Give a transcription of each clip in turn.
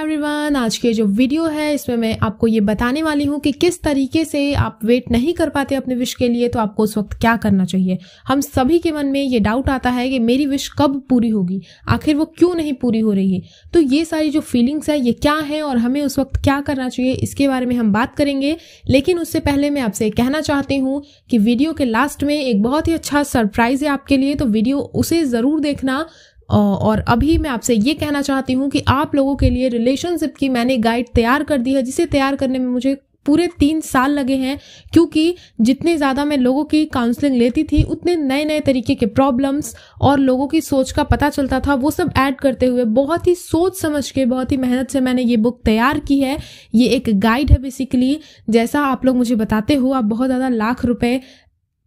everyone आज के जो वीडियो है इसमें मैं आपको ये बताने वाली हूँ कि किस तरीके से आप वेट नहीं कर पाते अपने विश के लिए तो आपको उस वक्त क्या करना चाहिए हम सभी के मन में ये डाउट आता है कि मेरी विश कब पूरी होगी आखिर वो क्यों नहीं पूरी हो रही है तो ये सारी जो फीलिंग्स है ये क्या है और हमें उस वक्त क्या करना चाहिए इसके बारे में हम बात करेंगे लेकिन उससे पहले मैं आपसे कहना चाहती हूँ कि वीडियो के लास्ट में एक बहुत ही अच्छा सरप्राइज़ है आपके लिए तो वीडियो उसे ज़रूर देखना और अभी मैं आपसे ये कहना चाहती हूँ कि आप लोगों के लिए रिलेशनशिप की मैंने गाइड तैयार कर दी है जिसे तैयार करने में मुझे पूरे तीन साल लगे हैं क्योंकि जितने ज़्यादा मैं लोगों की काउंसलिंग लेती थी उतने नए नए तरीके के प्रॉब्लम्स और लोगों की सोच का पता चलता था वो सब ऐड करते हुए बहुत ही सोच समझ के बहुत ही मेहनत से मैंने ये बुक तैयार की है ये एक गाइड है बेसिकली जैसा आप लोग मुझे बताते हो आप बहुत ज़्यादा लाख रुपए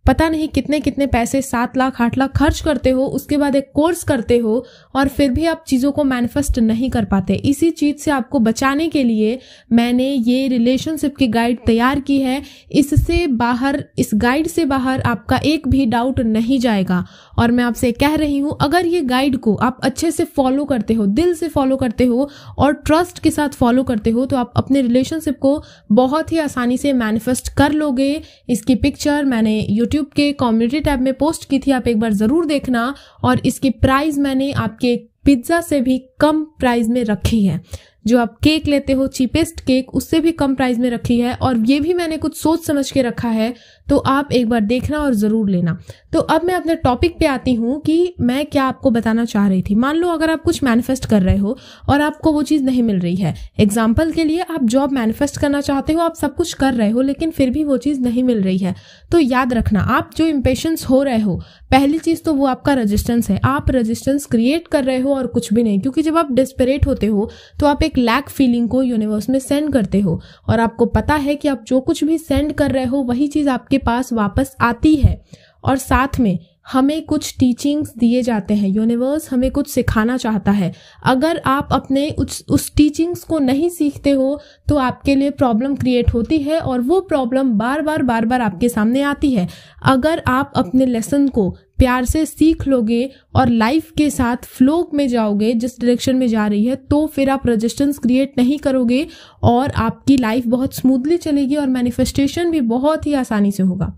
पता नहीं कितने कितने पैसे सात लाख आठ लाख खर्च करते हो उसके बाद एक कोर्स करते हो और फिर भी आप चीज़ों को मैनिफेस्ट नहीं कर पाते इसी चीज़ से आपको बचाने के लिए मैंने ये रिलेशनशिप की गाइड तैयार की है इससे बाहर इस गाइड से बाहर आपका एक भी डाउट नहीं जाएगा और मैं आपसे कह रही हूँ अगर ये गाइड को आप अच्छे से फॉलो करते हो दिल से फॉलो करते हो और ट्रस्ट के साथ फॉलो करते हो तो आप अपने रिलेशनशिप को बहुत ही आसानी से मैनिफेस्ट कर लोगे इसकी पिक्चर मैंने यूट्यूब यूट्यूब के कम्युनिटी टैब में पोस्ट की थी आप एक बार ज़रूर देखना और इसकी प्राइस मैंने आपके पिज्ज़ा से भी कम प्राइस में रखी है जो आप केक लेते हो चीपेस्ट केक उससे भी कम प्राइस में रखी है और ये भी मैंने कुछ सोच समझ के रखा है तो आप एक बार देखना और ज़रूर लेना तो अब मैं अपने टॉपिक पे आती हूँ कि मैं क्या आपको बताना चाह रही थी मान लो अगर आप कुछ मैनिफेस्ट कर रहे हो और आपको वो चीज़ नहीं मिल रही है एग्जाम्पल के लिए आप जॉब मैनिफेस्ट करना चाहते हो आप सब कुछ कर रहे हो लेकिन फिर भी वो चीज़ नहीं मिल रही है तो याद रखना आप जो इम्पेशंस हो रहे हो पहली चीज़ तो वो आपका रजिस्टेंस है आप रजिस्टेंस क्रिएट कर रहे हो और कुछ भी नहीं क्योंकि जब आप डिस्परेट होते हो तो आप एक लैक फीलिंग को यूनिवर्स में सेंड करते हो और आपको पता है कि आप जो कुछ भी सेंड कर रहे हो वही चीज़ आपके पास वापस आती है और साथ में हमें कुछ टीचिंग्स दिए जाते हैं यूनिवर्स हमें कुछ सिखाना चाहता है अगर आप अपने उस उस टीचिंग्स को नहीं सीखते हो तो आपके लिए प्रॉब्लम क्रिएट होती है और वो प्रॉब्लम बार बार बार बार आपके सामने आती है अगर आप अपने लेसन को प्यार से सीख लोगे और लाइफ के साथ फ्लो में जाओगे जिस डायरेक्शन में जा रही है तो फिर आप रजिस्टेंस क्रिएट नहीं करोगे और आपकी लाइफ बहुत स्मूथली चलेगी और मैनिफेस्टेशन भी बहुत ही आसानी से होगा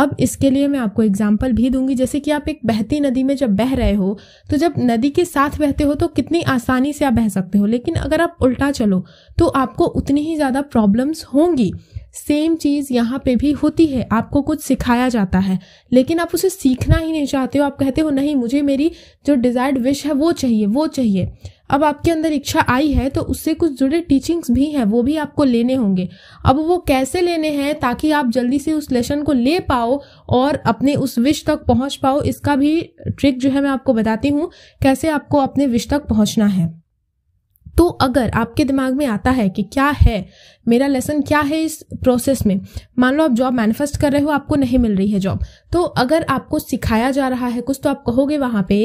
अब इसके लिए मैं आपको एग्जाम्पल भी दूंगी जैसे कि आप एक बहती नदी में जब बह रहे हो तो जब नदी के साथ बहते हो तो कितनी आसानी से आप बह सकते हो लेकिन अगर आप उल्टा चलो तो आपको उतनी ही ज़्यादा प्रॉब्लम्स होंगी सेम चीज़ यहाँ पे भी होती है आपको कुछ सिखाया जाता है लेकिन आप उसे सीखना ही नहीं चाहते हो आप कहते हो नहीं मुझे मेरी जो डिज़ायर्ड विश है वो चाहिए वो चाहिए अब आपके अंदर इच्छा आई है तो उससे कुछ जुड़े टीचिंग्स भी हैं वो भी आपको लेने होंगे अब वो कैसे लेने हैं ताकि आप जल्दी से उस लेसन को ले पाओ और अपने उस विश तक पहुंच पाओ इसका भी ट्रिक जो है मैं आपको बताती हूँ कैसे आपको अपने विश तक पहुँचना है तो अगर आपके दिमाग में आता है कि क्या है मेरा लेसन क्या है इस प्रोसेस में मान लो आप जॉब मैनिफेस्ट कर रहे हो आपको नहीं मिल रही है जॉब तो अगर आपको सिखाया जा रहा है कुछ तो आप कहोगे वहाँ पे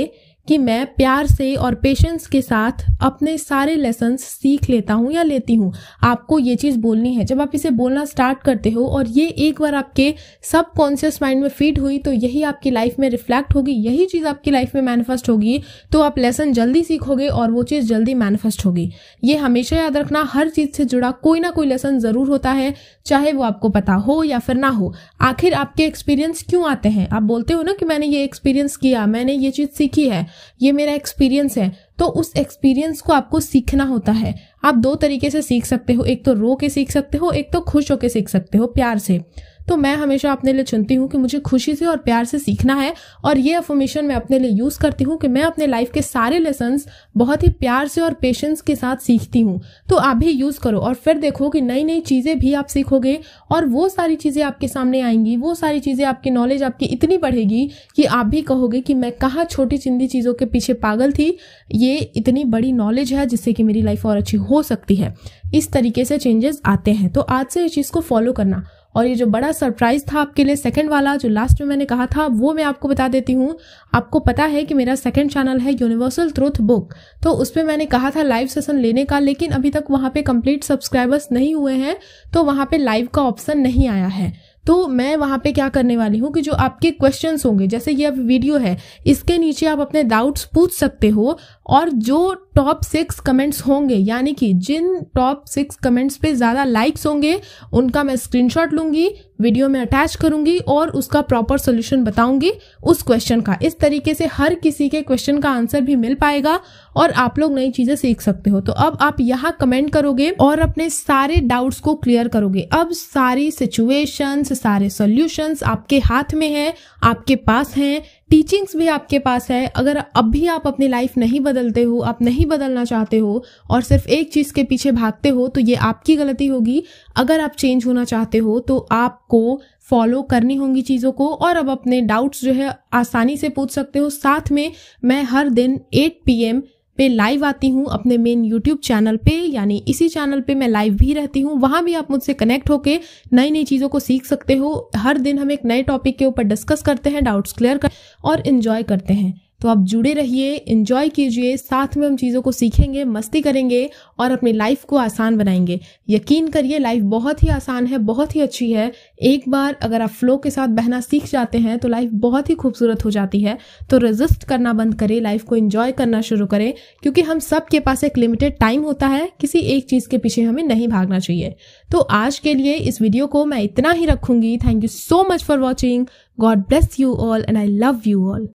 कि मैं प्यार से और पेशेंस के साथ अपने सारे लेसन्स सीख लेता हूँ या लेती हूँ आपको ये चीज़ बोलनी है जब आप इसे बोलना स्टार्ट करते हो और ये एक बार आपके सब कॉन्शियस माइंड में फीड हुई तो यही आपकी लाइफ में रिफ्लेक्ट होगी यही चीज़ आपकी लाइफ में मैनिफेस्ट होगी तो आप लेसन जल्दी सीखोगे और वो चीज़ जल्दी मैनिफेस्ट होगी ये हमेशा याद रखना हर चीज़ से जुड़ा कोई ना कोई लेसन ज़रूर होता है चाहे वो आपको पता हो या फिर ना हो आखिर आपके एक्सपीरियंस क्यों आते हैं आप बोलते हो ना कि मैंने ये एक्सपीरियंस किया मैंने ये चीज़ सीखी है ये मेरा एक्सपीरियंस है तो उस एक्सपीरियंस को आपको सीखना होता है आप दो तरीके से सीख सकते हो एक तो रो के सीख सकते हो एक तो खुश होके सीख सकते हो प्यार से तो मैं हमेशा अपने लिए चुनती हूँ कि मुझे खुशी से और प्यार से सीखना है और ये अफॉर्मेशन मैं अपने लिए यूज़ करती हूँ कि मैं अपने लाइफ के सारे लेसन्स बहुत ही प्यार से और पेशेंस के साथ सीखती हूँ तो आप भी यूज़ करो और फिर देखो कि नई नई चीज़ें भी आप सीखोगे और वो सारी चीज़ें आपके सामने आएंगी वो सारी चीज़ें आपकी नॉलेज आपकी इतनी बढ़ेगी कि आप भी कहोगे कि मैं कहाँ छोटी चिंदी चीज़ों के पीछे पागल थी ये इतनी बड़ी नॉलेज है जिससे कि मेरी लाइफ और अच्छी हो सकती है इस तरीके से चेंजेस आते हैं तो आज से इस चीज़ को फॉलो करना और ये जो बड़ा सरप्राइज था आपके लिए सेकंड वाला जो लास्ट में मैंने कहा था वो मैं आपको बता देती हूँ आपको पता है कि मेरा सेकंड चैनल है यूनिवर्सल ट्रूथ बुक तो उस पर मैंने कहा था लाइव सेशन लेने का लेकिन अभी तक वहाँ पे कंप्लीट सब्सक्राइबर्स नहीं हुए हैं तो वहाँ पे लाइव का ऑप्शन नहीं आया है तो मैं वहाँ पे क्या करने वाली हूँ कि जो आपके क्वेश्चंस होंगे जैसे ये अब वीडियो है इसके नीचे आप अपने डाउट्स पूछ सकते हो और जो टॉप सिक्स कमेंट्स होंगे यानी कि जिन टॉप सिक्स कमेंट्स पे ज़्यादा लाइक्स होंगे उनका मैं स्क्रीनशॉट लूँगी वीडियो में अटैच करूँगी और उसका प्रॉपर सोल्यूशन बताऊँगी उस क्वेश्चन का इस तरीके से हर किसी के क्वेश्चन का आंसर भी मिल पाएगा और आप लोग नई चीज़ें सीख सकते हो तो अब आप यहाँ कमेंट करोगे और अपने सारे डाउट्स को क्लियर करोगे अब सारी सिचुएशंस सारे सॉल्यूशंस आपके हाथ में है आपके पास हैं टीचिंग्स भी आपके पास है अगर अब भी आप अपनी लाइफ नहीं बदलते हो आप नहीं बदलना चाहते हो और सिर्फ एक चीज़ के पीछे भागते हो तो ये आपकी गलती होगी अगर आप चेंज होना चाहते हो तो आपको फॉलो करनी होंगी चीज़ों को और अब अपने डाउट्स जो है आसानी से पूछ सकते हो साथ में मैं हर दिन 8 पीएम पे लाइव आती हूँ अपने मेन यूट्यूब चैनल पे यानी इसी चैनल पे मैं लाइव भी रहती हूँ वहाँ भी आप मुझसे कनेक्ट होके नई नई चीज़ों को सीख सकते हो हर दिन हम एक नए टॉपिक के ऊपर डिस्कस करते हैं डाउट्स क्लियर कर और इन्जॉय करते हैं तो आप जुड़े रहिए इंजॉय कीजिए साथ में हम चीज़ों को सीखेंगे मस्ती करेंगे और अपनी लाइफ को आसान बनाएंगे यकीन करिए लाइफ बहुत ही आसान है बहुत ही अच्छी है एक बार अगर आप फ्लो के साथ बहना सीख जाते हैं तो लाइफ बहुत ही खूबसूरत हो जाती है तो रेजिस्ट करना बंद करें लाइफ को इन्जॉय करना शुरू करें क्योंकि हम सब के पास एक लिमिटेड टाइम होता है किसी एक चीज़ के पीछे हमें नहीं भागना चाहिए तो आज के लिए इस वीडियो को मैं इतना ही रखूंगी thank you so much for watching God bless you all and I love you all